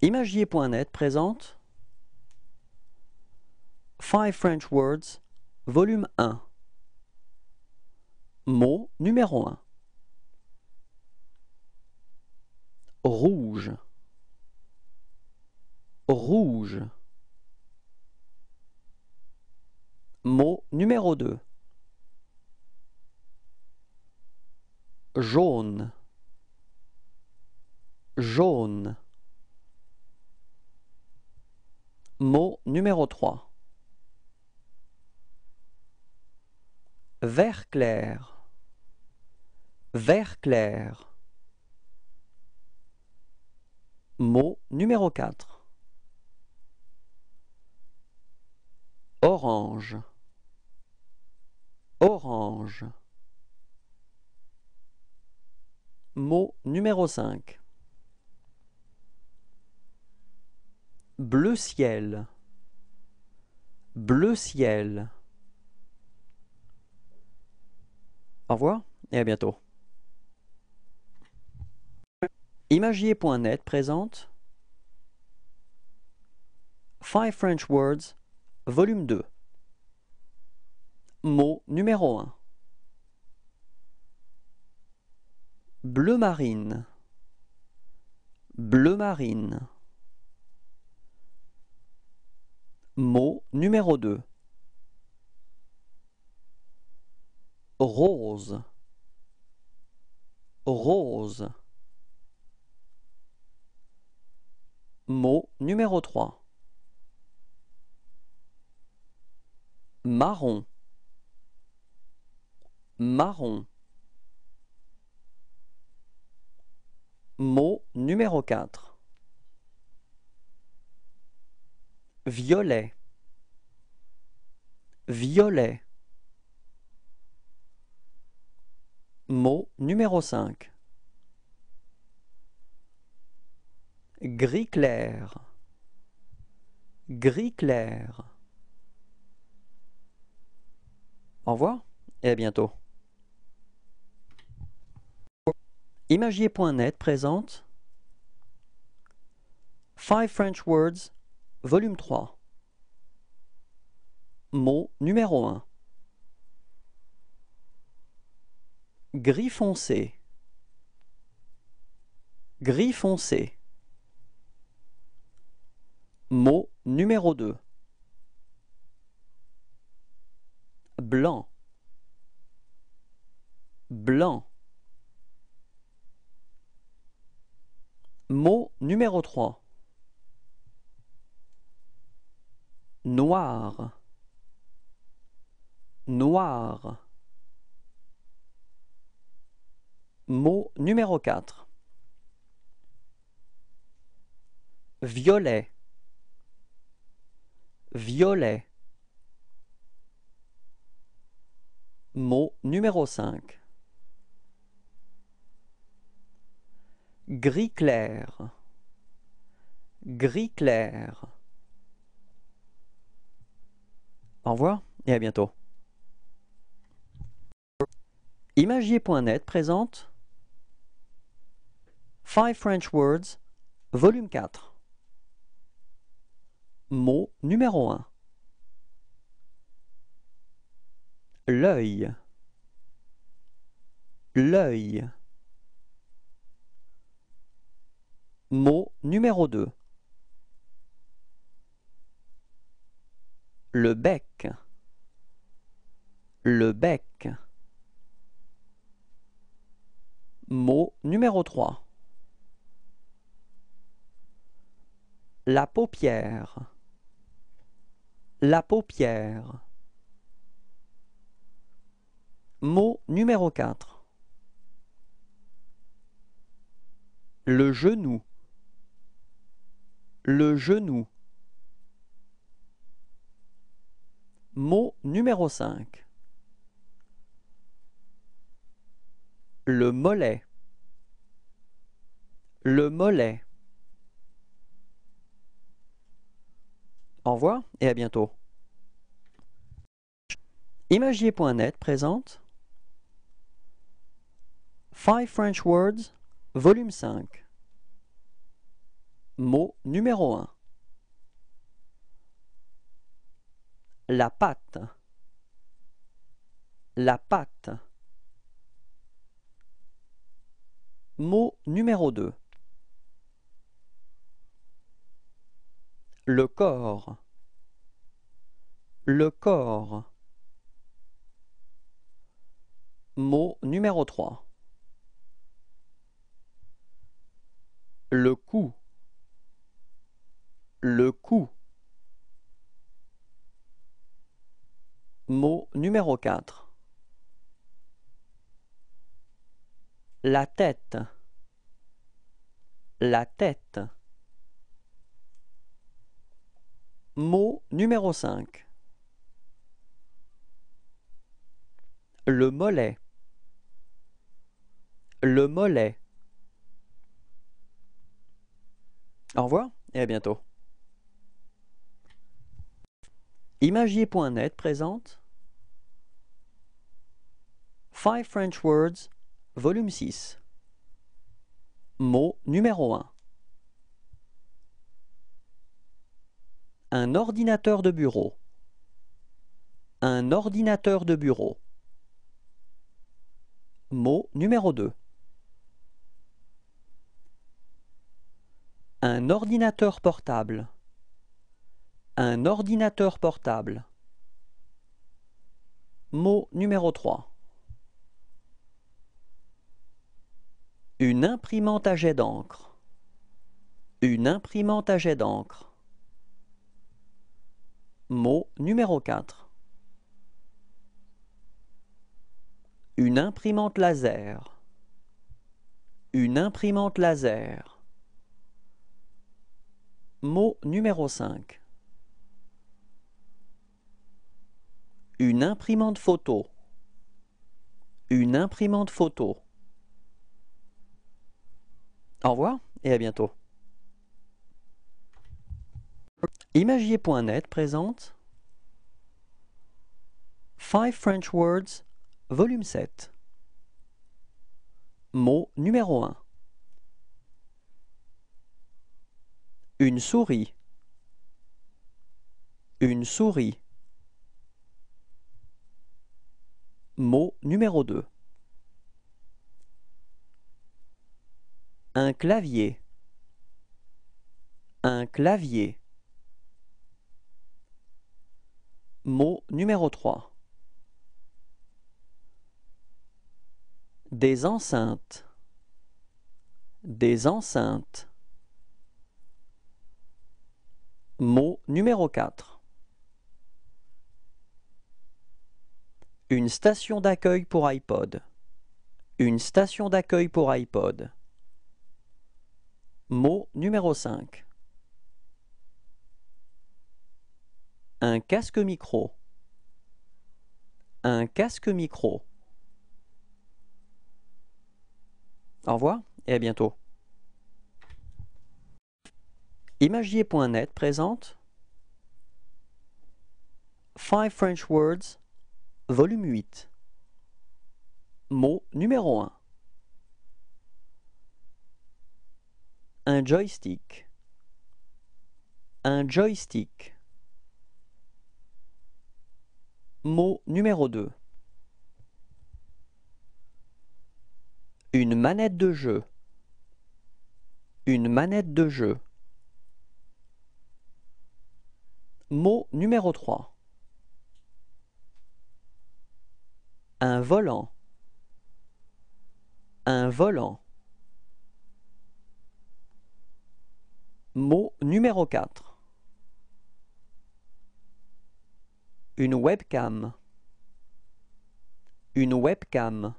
Imagier.net présente 5 French Words, volume 1. Mot numéro 1. Rouge. Rouge. Mot numéro 2. Jaune. Jaune. Mot numéro 3 Vert clair Vert clair Mot numéro 4 Orange Orange Mot numéro 5 bleu ciel, bleu ciel. Au revoir et à bientôt. Imagier.net présente Five French Words, volume 2. Mot numéro 1. Bleu marine. Bleu marine. Mot numéro 2 Rose Rose Mot numéro 3 Marron Marron Mot numéro 4 violet violet mot numéro 5 gris clair gris clair au revoir et à bientôt imagier.net présente Five French words volume 3. Mot numéro 1. Gris foncé. Gris foncé. Mot numéro 2. Blanc. Blanc. Mot numéro 3. noir noir mot numéro 4 violet violet mot numéro 5 gris clair gris clair Au revoir et à bientôt. Imagier.net présente Five French Words, volume 4. Mot numéro 1. L'œil. L'œil. Mot numéro 2. le bec le bec mot numéro 3 la paupière la paupière mot numéro 4 le genou le genou Mot numéro 5. Le mollet. Le mollet. Au revoir et à bientôt. Imagier.net présente Five French Words, volume 5. Mot numéro 1. La pâte. La pâte. Mot numéro 2. Le corps. Le corps. Mot numéro 3. Le cou. Le cou. Mot numéro 4 La tête La tête Mot numéro 5 Le mollet Le mollet Au revoir et à bientôt. Imagier.net présente Five French Words, volume 6. Mot numéro 1. Un ordinateur de bureau. Un ordinateur de bureau. Mot numéro 2. Un ordinateur portable. Un ordinateur portable. Mot numéro 3. Une imprimante à jet d'encre. Une imprimante à jet d'encre. Mot numéro 4. Une imprimante laser. Une imprimante laser. Mot numéro 5. Une imprimante photo. Une imprimante photo. Au revoir et à bientôt. Imagier.net présente five French Words, volume 7. Mot numéro 1. Une souris. Une souris. Mot numéro 2. Un clavier. Un clavier. Mot numéro 3. Des enceintes. Des enceintes. Mot numéro 4. Une station d'accueil pour iPod. Une station d'accueil pour iPod. Mot numéro 5. Un casque micro. Un casque micro. Au revoir et à bientôt. Imagier.net présente Five French Words, volume 8. Mot numéro 1. un joystick, un joystick. Mot numéro 2. Une manette de jeu. Une manette de jeu. Mot numéro 3. Un volant. Un volant. Mot numéro 4. Une webcam. Une webcam.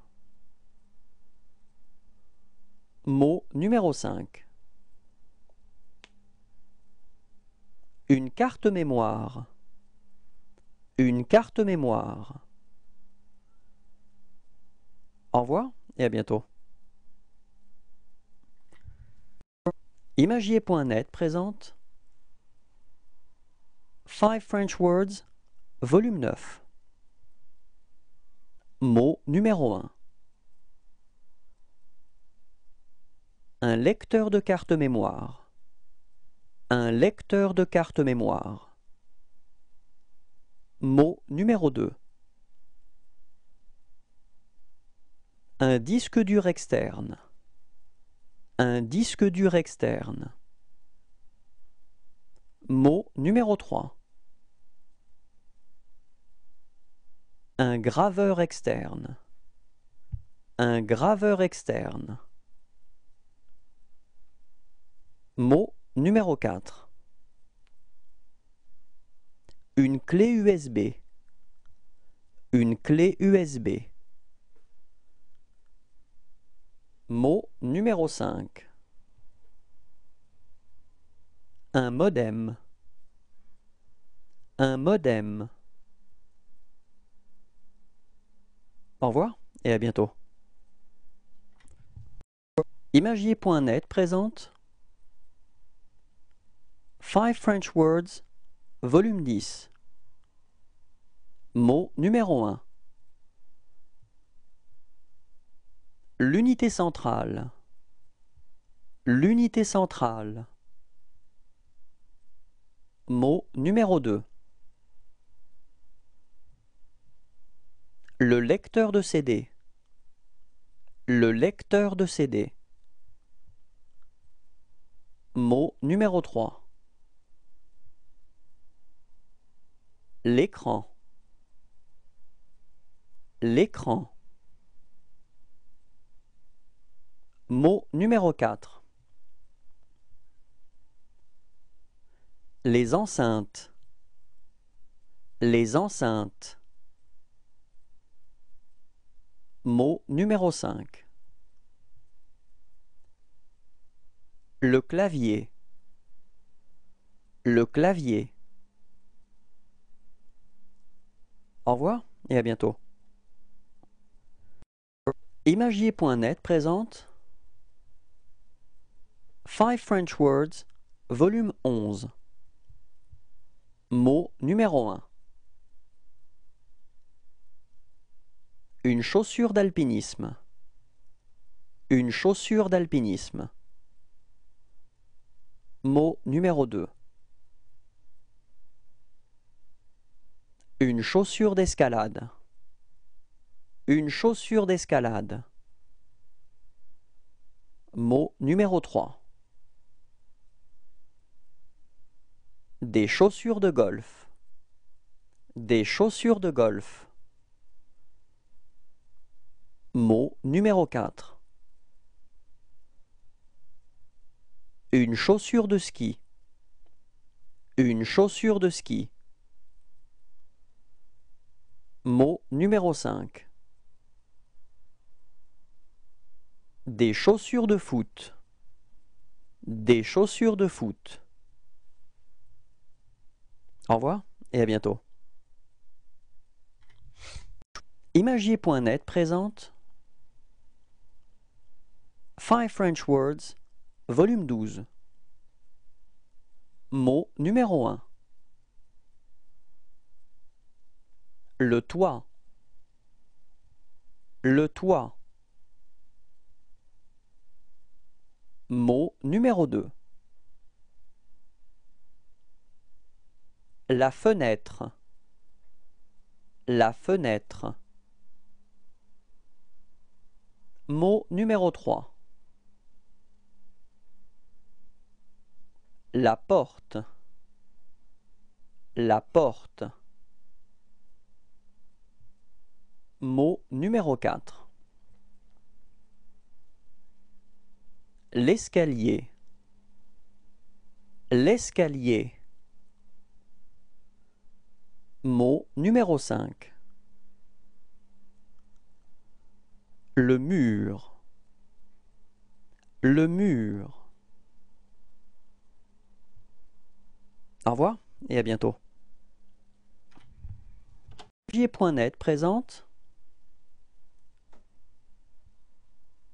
Mot numéro 5. Une carte mémoire. Une carte mémoire. Au revoir et à bientôt. Imagier.net présente Five French Words, volume 9. Mot numéro 1. Un lecteur de carte mémoire. Un lecteur de carte mémoire. Mot numéro 2. Un disque dur externe un disque dur externe. Mot numéro 3. Un graveur externe. Un graveur externe. Mot numéro 4. Une clé USB. Une clé USB. Mot numéro 5 Un modem Un modem Au revoir et à bientôt. Imagier.net présente Five French Words, volume 10. Mot numéro 1. L'unité centrale. L'unité centrale. Mot numéro 2. Le lecteur de CD. Le lecteur de CD. Mot numéro 3. L'écran. L'écran. Mot numéro 4 Les enceintes Les enceintes Mot numéro 5 Le clavier Le clavier Au revoir et à bientôt Imagier.net présente Five French Words, volume 11. Mot numéro 1. Une chaussure d'alpinisme. Une chaussure d'alpinisme. Mot numéro 2. Une chaussure d'escalade. Une chaussure d'escalade. Mot numéro 3. Des chaussures de golf. Des chaussures de golf. Mot numéro 4. Une chaussure de ski. Une chaussure de ski. Mot numéro 5. Des chaussures de foot. Des chaussures de foot. Au revoir et à bientôt. Imagier.net présente Five French Words, volume 12. Mot numéro 1. Le toit. Le toit. Mot numéro 2. La fenêtre. La fenêtre. Mot numéro 3. La porte. La porte. Mot numéro 4. L'escalier. L'escalier. Mot numéro 5 Le mur Le mur Au revoir et à bientôt. J.net présente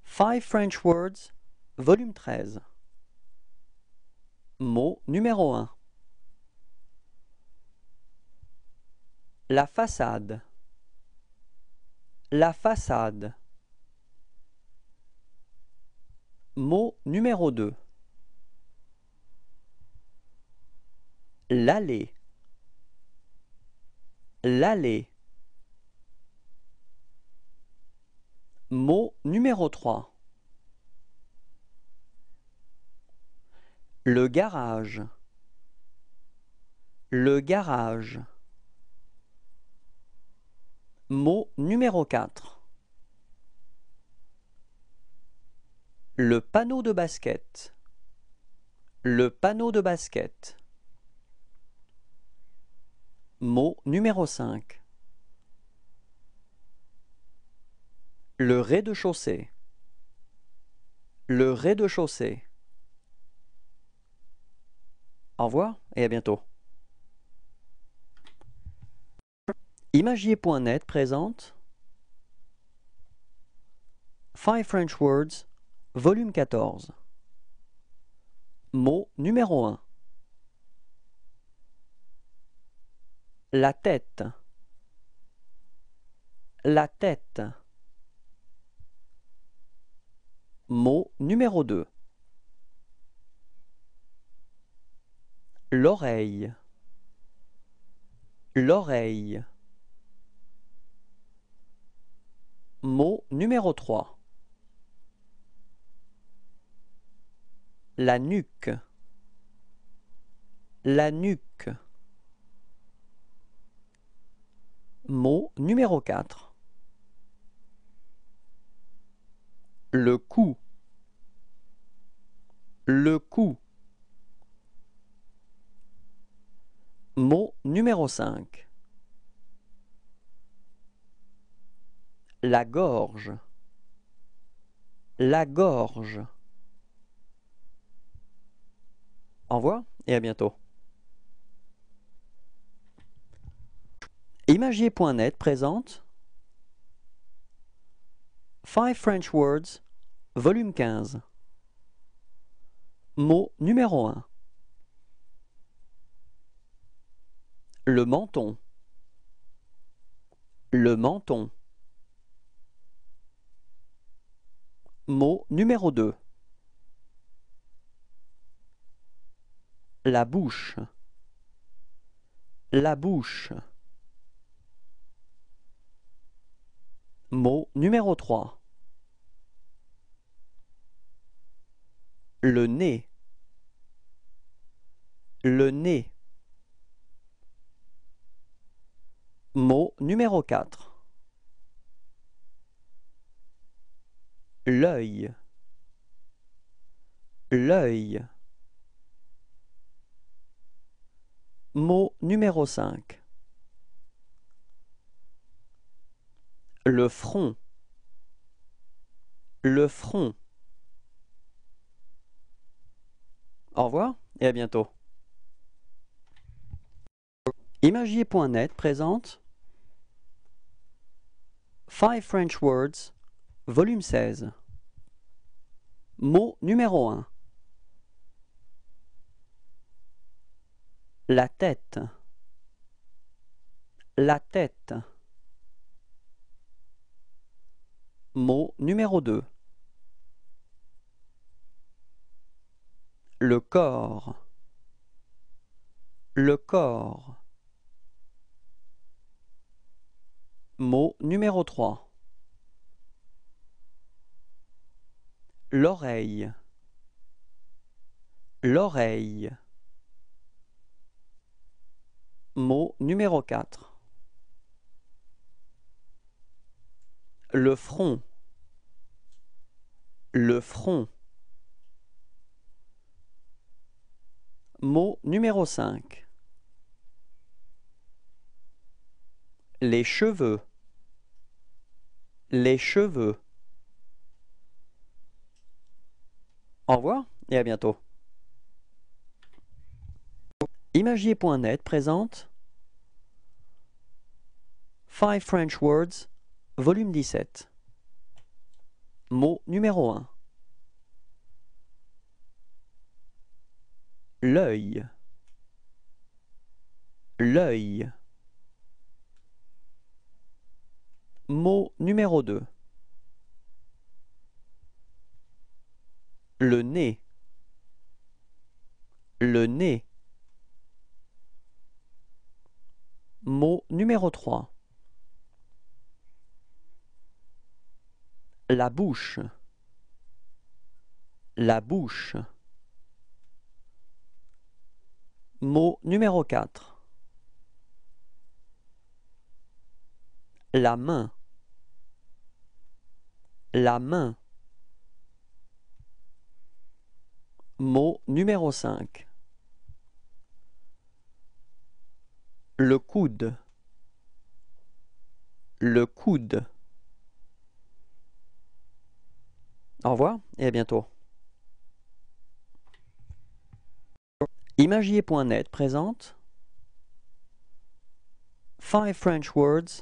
Five French Words, volume 13. Mot numéro 1 La façade. La façade. Mot numéro 2. L'allée. L'allée. Mot numéro 3. Le garage. Le garage. Mot numéro 4 Le panneau de basket Le panneau de basket Mot numéro 5 Le rez-de-chaussée Le rez-de-chaussée Au revoir et à bientôt Imagier.net présente Five French Words, volume 14. Mot numéro 1. La tête. La tête. Mot numéro 2. L'oreille. L'oreille. Mot numéro 3 La nuque La nuque Mot numéro 4 Le cou Le cou Mot numéro 5 La gorge. La gorge. Au et à bientôt. Imagier.net présente Five French Words, volume 15. Mot numéro 1. Le menton. Le menton. Mot numéro 2 La bouche La bouche Mot numéro 3 Le nez Le nez Mot numéro 4 l'œil l'œil mot numéro 5 le front le front au revoir et à bientôt imagier.net présente 5 French words Volume 16. Mot numéro 1. La tête. La tête. Mot numéro 2. Le corps. Le corps. Mot numéro 3. L'oreille. L'oreille. Mot numéro 4. Le front. Le front. Mot numéro 5. Les cheveux. Les cheveux. Au revoir et à bientôt. Imagier.net présente Five French Words, volume 17. Mot numéro 1. L'œil. L'œil. Mot numéro 2. le nez le nez mot numéro 3 la bouche la bouche mot numéro 4 la main la main Mot numéro 5 Le coude Le coude Au revoir et à bientôt. Imagier.net présente Five French Words,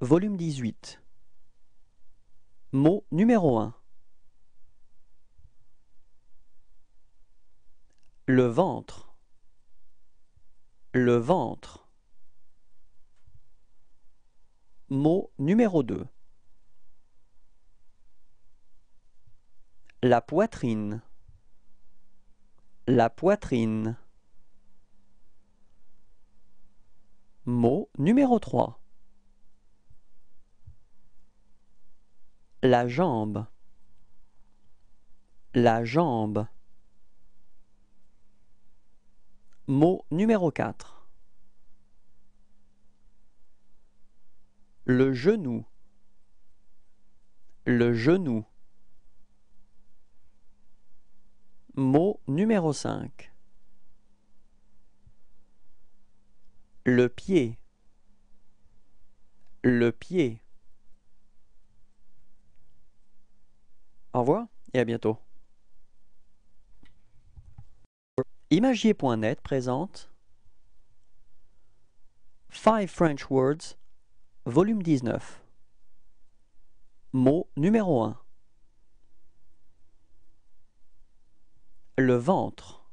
volume 18. Mot numéro 1. le ventre, le ventre. Mot numéro 2. La poitrine, la poitrine. Mot numéro 3. La jambe, la jambe. Mot numéro 4 Le genou Le genou Mot numéro 5 Le pied Le pied Au revoir et à bientôt Imagier.net présente Five French Words, volume 19. Mot numéro 1. Le ventre.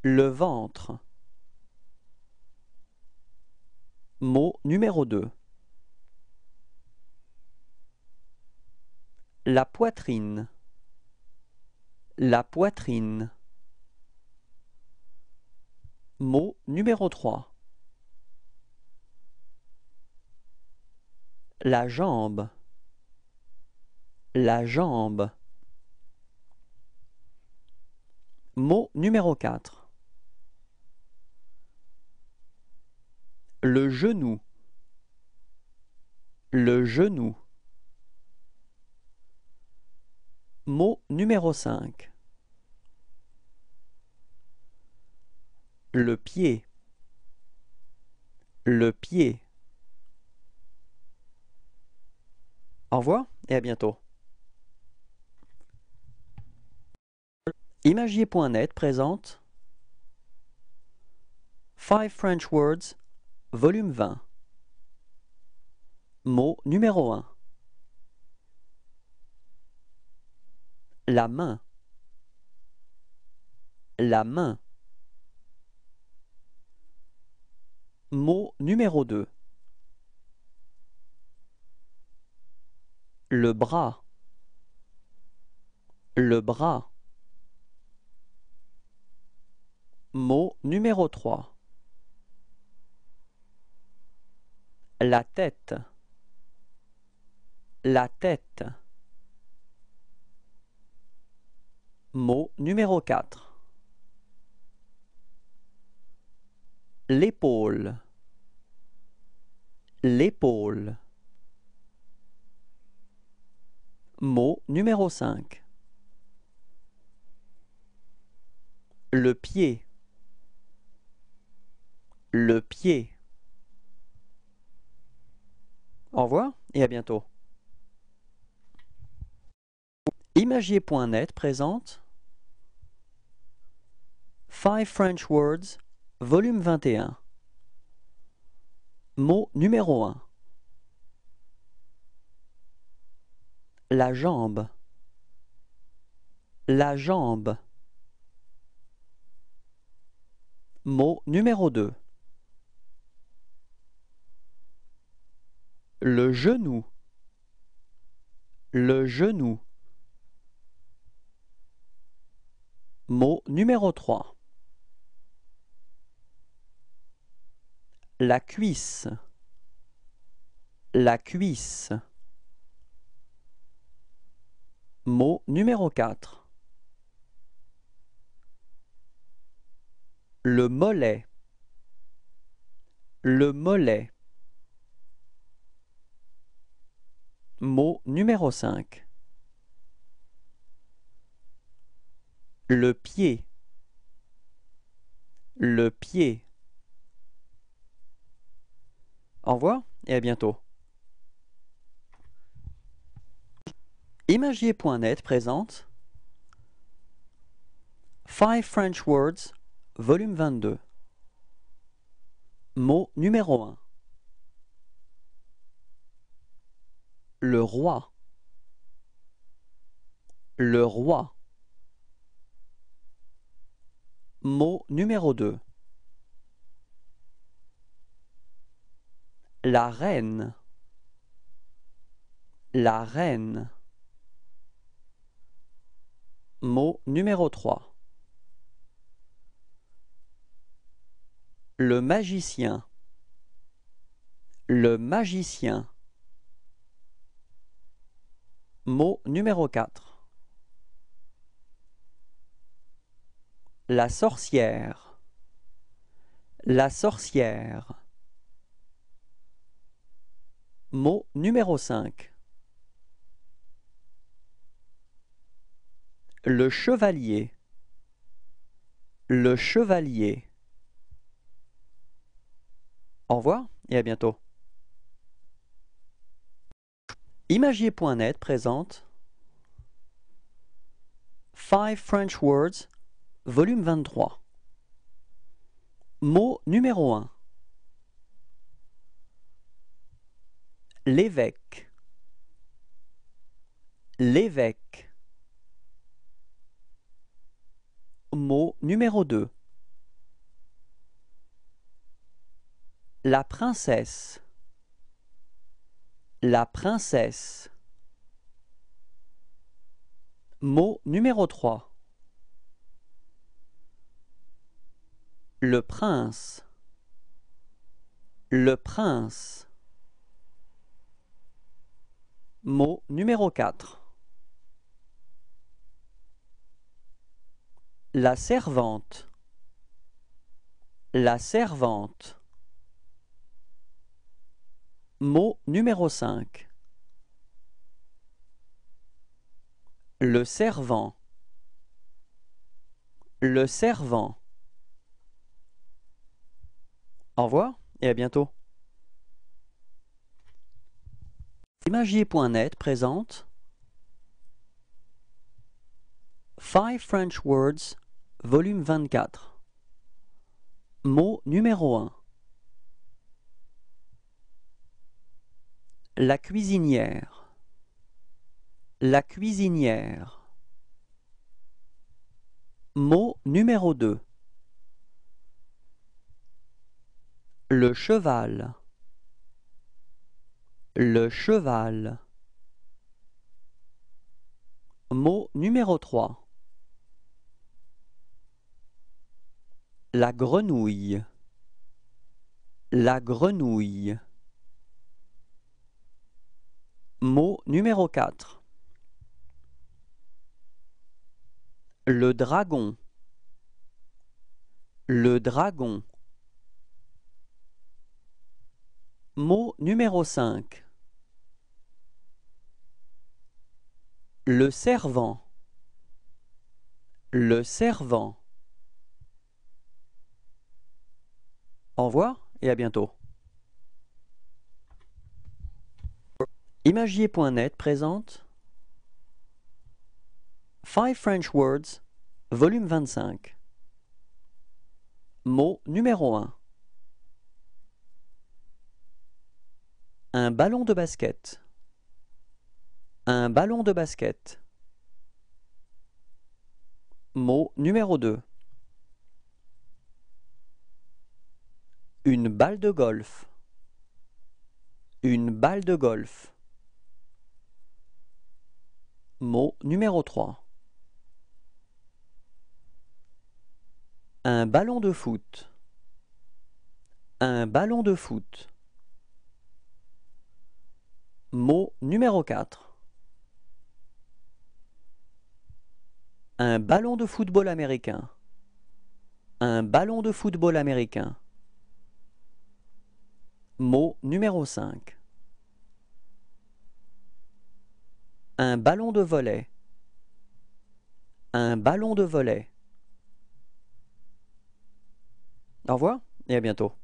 Le ventre. Mot numéro 2. La poitrine. La poitrine. Mot numéro 3 La jambe. La jambe. Mot numéro 4. Le genou. Le genou. Mot numéro 5. le pied le pied Au revoir et à bientôt. Imagier.net présente Five French Words, volume 20. Mot numéro 1. La main. La main. Mot numéro 2 Le bras. Le bras. Mot numéro 3. La tête. La tête. Mot numéro 4. l'épaule, l'épaule. Mot numéro 5. Le pied, le pied. Au revoir et à bientôt. Imagier.net présente 5 French words Volume 21 Mot numéro 1 La jambe La jambe Mot numéro 2 Le genou Le genou Mot numéro 3 la cuisse, la cuisse. Mot numéro 4. Le mollet, le mollet. Mot numéro 5. Le pied, le pied. Au revoir et à bientôt. Imagier.net présente Five French Words, volume 22. Mot numéro 1. Le roi. Le roi. Mot numéro 2. La reine. La reine. Mot numéro 3. Le magicien. Le magicien. Mot numéro 4. La sorcière. La sorcière. Mot numéro 5 Le chevalier Le chevalier Au revoir et à bientôt Imagier.net présente Five French Words, volume 23 Mot numéro 1 l'évêque l'évêque mot numéro deux. la princesse la princesse mot numéro 3 le prince le prince Mot numéro 4 La servante La servante Mot numéro 5 Le servant Le servant Au revoir et à bientôt Imagier.net présente Five French Words, volume 24. Mot numéro 1. La cuisinière. La cuisinière. Mot numéro 2. Le cheval. Le cheval. Mot numéro 3. La grenouille. La grenouille. Mot numéro 4. Le dragon. Le dragon. Mot numéro 5. Le servant. Le servant. Au revoir et à bientôt. Imagier.net présente Five French Words, volume 25. Mot numéro 1. Un ballon de basket. Un ballon de basket. Mot numéro 2. Une balle de golf. Une balle de golf. Mot numéro 3. Un ballon de foot. Un ballon de foot. Mot numéro 4. Un ballon de football américain. Un ballon de football américain. Mot numéro 5. Un ballon de volet. Un ballon de volet. Au revoir et à bientôt.